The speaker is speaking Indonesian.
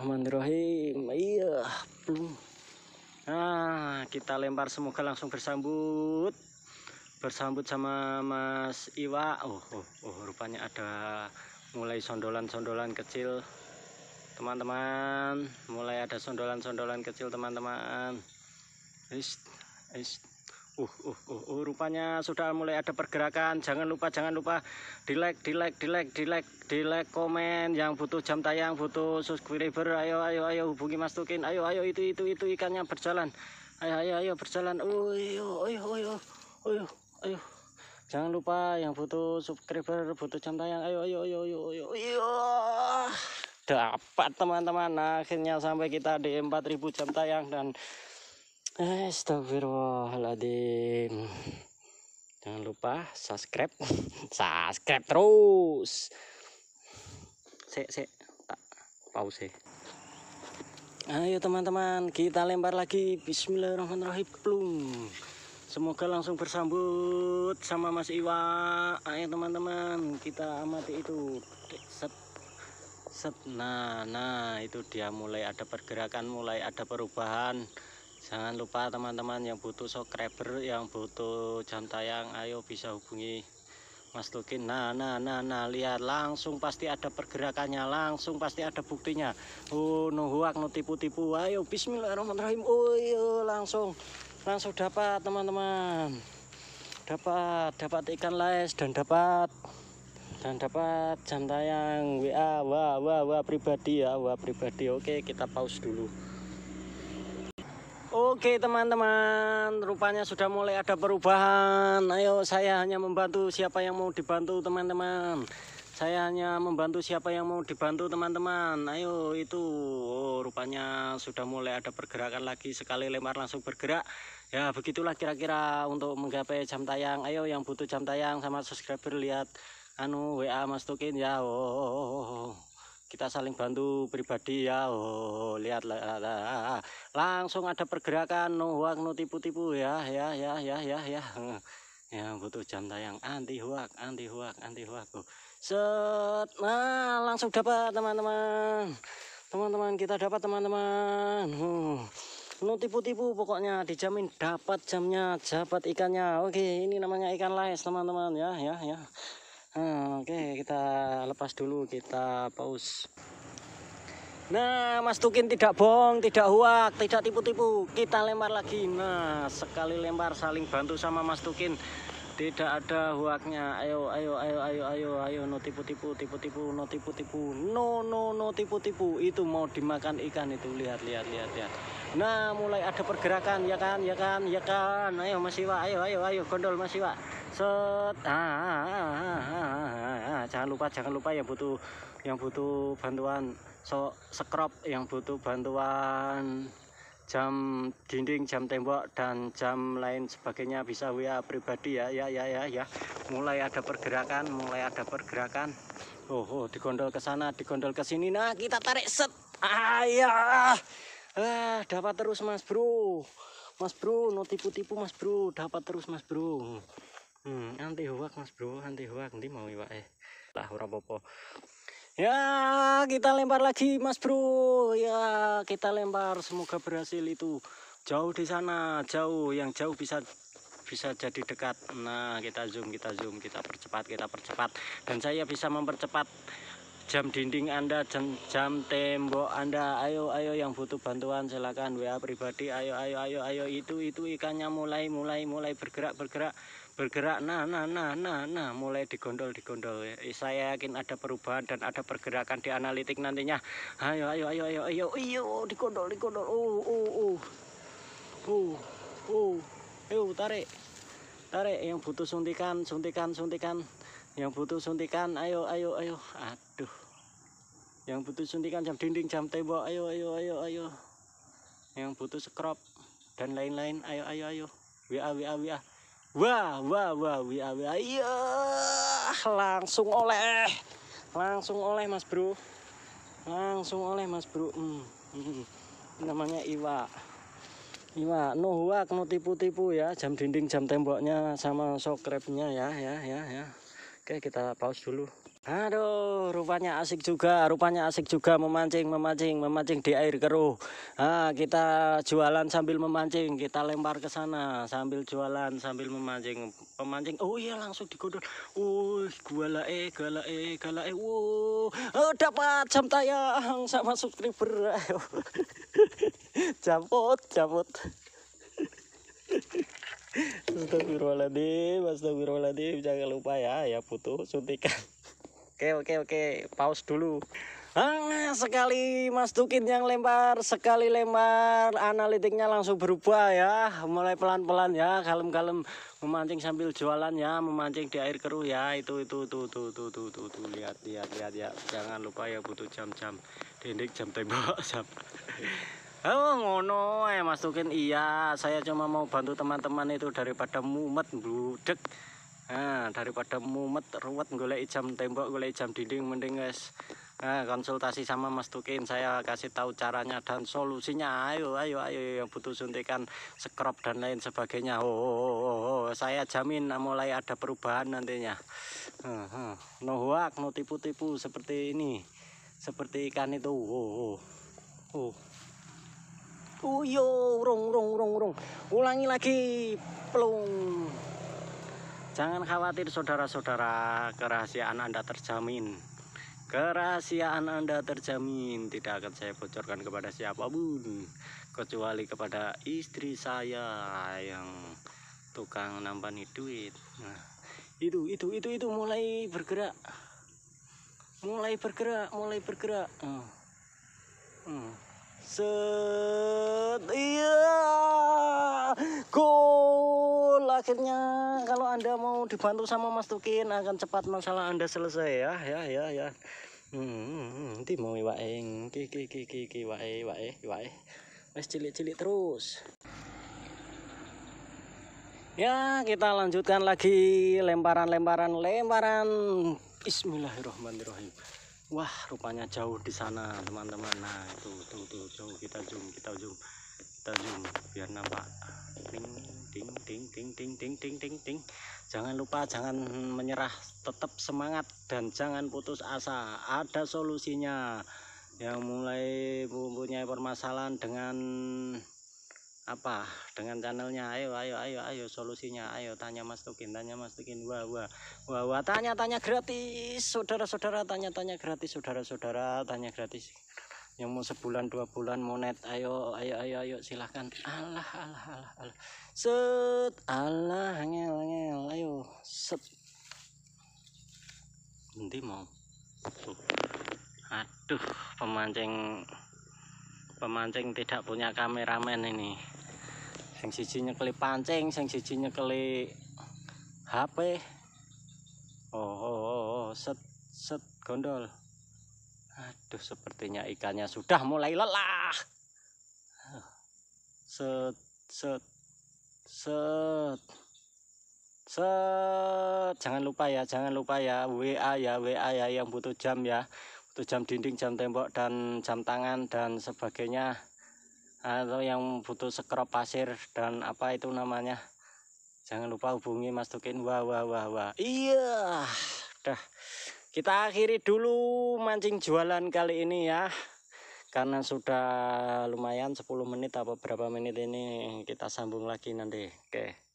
Bismillahirrahmanirrahim. Iya, belum. Hmm. Nah, kita lempar semoga langsung bersambut. Bersambut sama Mas Iwa. Oh, oh, oh rupanya ada mulai sondolan-sondolan kecil. Teman-teman, mulai ada sondolan-sondolan kecil, teman-teman. Ist, ist. Uh, uh, uh, uh, rupanya sudah mulai ada pergerakan jangan lupa jangan lupa di like di like di like di like di like komen yang butuh jam tayang butuh subscriber ayo ayo ayo hubungi Mas Tukin ayo ayo itu itu itu ikannya berjalan ayo ayo ayo berjalan ayo ayo ayo ayo ayo jangan lupa yang butuh subscriber butuh jam tayang ayo ayo ayo ayo ayo, ayo. dapat teman-teman akhirnya sampai kita di 4000 jam tayang dan Astagfirullahaladzim. Jangan lupa subscribe. subscribe terus. Sek, sek. Tak pause. Ayo teman-teman, kita lempar lagi. Bismillahirrahmanirrahim. Plum. Semoga langsung bersambut sama Mas Iwa. Ayo teman-teman, kita amati itu. Set. Set. Nah, nah itu dia mulai ada pergerakan, mulai ada perubahan jangan lupa teman-teman yang butuh subscriber yang butuh jam tayang ayo bisa hubungi Mas Lukin nah nah nah nah lihat langsung pasti ada pergerakannya langsung pasti ada buktinya oh no huak no tipu-tipu ayo bismillahirrahmanirrahim oh iyo, langsung langsung dapat teman-teman dapat dapat ikan les dan dapat dan dapat jam tayang WA wah wah wah pribadi ya wah pribadi oke kita pause dulu Oke teman-teman, rupanya sudah mulai ada perubahan. Ayo saya hanya membantu siapa yang mau dibantu teman-teman. Saya hanya membantu siapa yang mau dibantu teman-teman. Ayo itu, oh, rupanya sudah mulai ada pergerakan lagi. Sekali lemar langsung bergerak. Ya begitulah kira-kira untuk menggapai jam tayang. Ayo yang butuh jam tayang sama subscriber lihat anu WA Mas Tukin ya. Oh. oh, oh. oh, oh kita saling bantu pribadi ya oh lihat lah, lah, ah. langsung ada pergerakan no nu no tipu-tipu ya ya ya ya ya ya ya butuh jam tayang anti huak anti huak anti huak oh. set nah langsung dapat teman-teman teman-teman kita dapat teman-teman nu hmm. no tipu-tipu pokoknya dijamin dapat jamnya dapat ikannya oke ini namanya ikan lais teman-teman ya ya ya Ah, oke, okay, kita lepas dulu, kita pause. Nah, Mas Tukin tidak bohong, tidak huak, tidak tipu-tipu. Kita lempar lagi. Nah, sekali lempar saling bantu sama Mas Tukin tidak ada huaknya ayo ayo ayo ayo ayo ayo no tipu tipu tipu tipu no tipu tipu no no no tipu tipu itu mau dimakan ikan itu lihat lihat lihat lihat nah mulai ada pergerakan ya kan ya kan ya kan ayo masih wa ayo ayo ayo gondol masih wa set ah ah ah, ah, ah, ah, ah, ah. jangan lupa jangan lupa ya butuh yang butuh bantuan so sekrop yang butuh bantuan jam dinding, jam tembok dan jam lain sebagainya bisa WA pribadi ya. Ya ya ya ya. Mulai ada pergerakan, mulai ada pergerakan. Oh, oh digondol ke sana, digondol ke sini. Nah, kita tarik set. Ayah. Iya. Ah, dapat terus Mas Bro. Mas Bro, no tipu-tipu Mas Bro, dapat terus Mas Bro. Hmm, anti hoak Mas Bro, anti hoak nanti mau iwak eh. Lah ora apa-apa. Ya, kita lempar lagi, Mas Bro. Ya, kita lempar. Semoga berhasil itu. Jauh di sana, jauh. Yang jauh bisa bisa jadi dekat. Nah, kita zoom, kita zoom, kita percepat, kita percepat. Dan saya bisa mempercepat jam dinding Anda, jam, jam tembok Anda. Ayo, ayo yang butuh bantuan silakan WA pribadi. Ayo, ayo, ayo, ayo. Itu itu ikannya mulai mulai mulai bergerak, bergerak bergerak nah nah nah nah nah mulai digondol digondol eh, saya yakin ada perubahan dan ada pergerakan di analitik nantinya ayo ayo ayo ayo ayo iyo digondol digondol oh oh oh oh oh ayo tarik tarik yang butuh suntikan suntikan suntikan yang butuh suntikan ayo ayo ayo aduh yang butuh suntikan jam dinding jam tembok ayo ayo ayo ayo yang butuh scrub dan lain-lain ayo ayo ayo WA WA WA Wah, wah, wah, wah, wah, iya, langsung oleh, langsung oleh mas bro, langsung oleh mas bro, hmm. hmm. hmm. namanya Iwa, Iwa, no huak, no tipu-tipu ya, jam dinding, jam temboknya sama sokrepnya ya, ya, ya, ya. Oke, kita pause dulu. Aduh, rupanya asik juga, rupanya asik juga memancing, memancing, memancing di air keruh. Nah, kita jualan sambil memancing, kita lempar ke sana sambil jualan, sambil memancing, memancing. Oh iya, langsung digodok. Uh, gua lae, gua lae, gua lae. Wow, oh, dapat jam tayang sama subscriber. jampot, jampot. Astagfirullahaladzim, astagfirullahaladzim, jangan lupa ya, ya butuh suntikan. Oke oke oke, pause dulu. Ah, sekali Mas Tukin yang lempar, sekali lempar analitiknya langsung berubah ya, mulai pelan-pelan ya, kalem-kalem memancing sambil jualan ya, memancing di air keruh ya, itu itu itu itu itu itu tuh, tuh. lihat lihat lihat ya, jangan lupa ya butuh jam-jam, dendik jam tembak jam. Oh ngono eh Mas Tukin iya, saya cuma mau bantu teman-teman itu daripada mumet bludek. Nah, daripada mumet ruwet golek jam tembok, golek jam dinding mending guys. Nah, konsultasi sama Mas Tukin, saya kasih tahu caranya dan solusinya. Ayo, ayo, ayo yang butuh suntikan scrub dan lain sebagainya. Oh, oh, oh, oh. saya jamin mulai ada perubahan nantinya. Ah, ah. No hoax no tipu-tipu seperti ini. Seperti ikan itu. Oh, oh. Oh. Oh, yo, rong, rong, rong, rong. Ulangi lagi. pelung Jangan khawatir saudara-saudara, kerahasiaan Anda terjamin. Kerahasiaan Anda terjamin, tidak akan saya bocorkan kepada siapapun kecuali kepada istri saya yang tukang nampani duit. Nah, itu itu itu itu mulai bergerak. Mulai bergerak, mulai bergerak. Setia hmm. hmm. Set iya. Go betul akhirnya kalau Anda mau dibantu sama Mas Tukin akan cepat masalah Anda selesai ya ya ya ya. Hmm, nanti hmm, hmm. mau waeng ki ki ki ki ki wae wae wae. Wes cilik-cilik terus. Ya, kita lanjutkan lagi lemparan-lemparan lemparan. Bismillahirrahmanirrahim. Wah, rupanya jauh di sana, teman-teman. Nah, itu tuh tuh jauh kita zoom, kita zoom. Kita zoom biar nampak ding ding ding ding ding ding ding ding jangan lupa jangan menyerah tetap semangat dan jangan putus asa ada solusinya yang mulai mempunyai permasalahan dengan apa dengan channelnya ayo ayo ayo ayo solusinya ayo tanya Mas Tukin tanya Mas Tukin wah wah wah wah tanya tanya gratis saudara-saudara tanya tanya gratis saudara-saudara tanya gratis yang mau sebulan dua bulan monet ayo ayo ayo ayo silahkan alah alah alah alah set alah angel angel ayo set nanti mau tuh aduh pemancing pemancing tidak punya kameramen ini yang siji nyekeli pancing yang siji nyekeli HP oh, oh, oh, oh set set gondol Aduh, sepertinya ikannya sudah mulai lelah. Set, set, set, set. Jangan lupa ya, jangan lupa ya. WA ya, WA ya yang butuh jam ya. Butuh jam dinding, jam tembok, dan jam tangan, dan sebagainya. Atau yang butuh sekrop pasir, dan apa itu namanya. Jangan lupa hubungi Mas Tukin. Wah, wah, wah, wah. Iya, dah kita akhiri dulu mancing jualan kali ini ya karena sudah lumayan 10 menit atau berapa menit ini kita sambung lagi nanti oke okay.